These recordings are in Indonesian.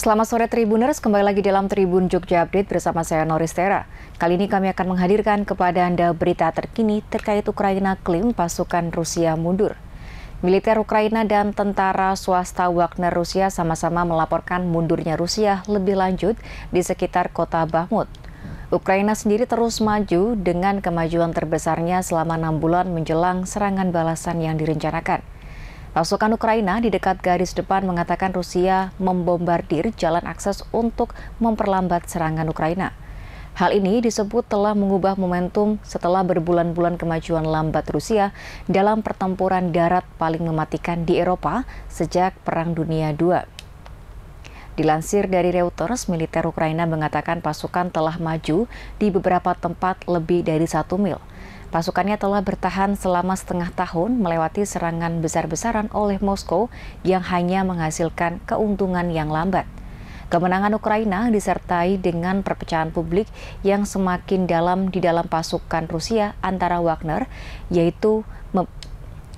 Selamat sore Tribuners, kembali lagi dalam Tribun Jogja Update bersama saya Noris Tera. Kali ini kami akan menghadirkan kepada Anda berita terkini terkait Ukraina klaim pasukan Rusia mundur. Militer Ukraina dan tentara swasta Wagner Rusia sama-sama melaporkan mundurnya Rusia lebih lanjut di sekitar kota Bakhmut. Ukraina sendiri terus maju dengan kemajuan terbesarnya selama enam bulan menjelang serangan balasan yang direncanakan. Pasukan Ukraina di dekat garis depan mengatakan Rusia membombardir jalan akses untuk memperlambat serangan Ukraina. Hal ini disebut telah mengubah momentum setelah berbulan-bulan kemajuan lambat Rusia dalam pertempuran darat paling mematikan di Eropa sejak Perang Dunia II. Dilansir dari Reuters, militer Ukraina mengatakan pasukan telah maju di beberapa tempat lebih dari satu mil Pasukannya telah bertahan selama setengah tahun melewati serangan besar-besaran oleh Moskow yang hanya menghasilkan keuntungan yang lambat. Kemenangan Ukraina disertai dengan perpecahan publik yang semakin dalam di dalam pasukan Rusia antara Wagner, yaitu mem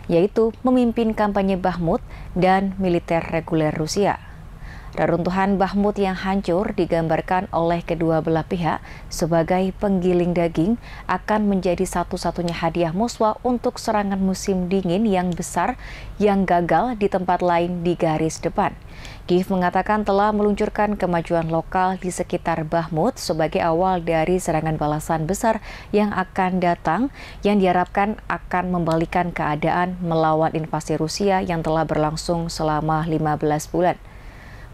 yaitu memimpin kampanye Bahmut dan militer reguler Rusia. Reruntuhan Bahmut yang hancur digambarkan oleh kedua belah pihak sebagai penggiling daging akan menjadi satu-satunya hadiah Muswa untuk serangan musim dingin yang besar yang gagal di tempat lain di garis depan. Kiev mengatakan telah meluncurkan kemajuan lokal di sekitar Bahmut sebagai awal dari serangan balasan besar yang akan datang yang diharapkan akan membalikan keadaan melawan invasi Rusia yang telah berlangsung selama 15 bulan.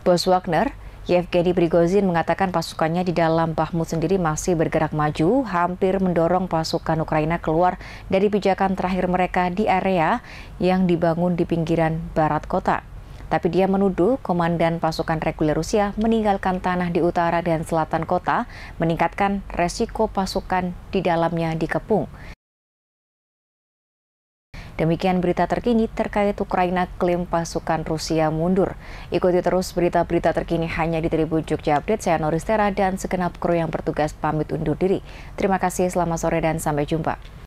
Bos Wagner, Yevgeny Prigozhin mengatakan pasukannya di dalam Bahmut sendiri masih bergerak maju, hampir mendorong pasukan Ukraina keluar dari pijakan terakhir mereka di area yang dibangun di pinggiran barat kota. Tapi dia menuduh komandan pasukan reguler Rusia meninggalkan tanah di utara dan selatan kota, meningkatkan resiko pasukan di dalamnya dikepung. Demikian berita terkini terkait Ukraina klaim pasukan Rusia mundur. Ikuti terus berita-berita terkini hanya di Tribun Jogja Update. Saya Tera dan segenap kru yang bertugas pamit undur diri. Terima kasih, selamat sore dan sampai jumpa.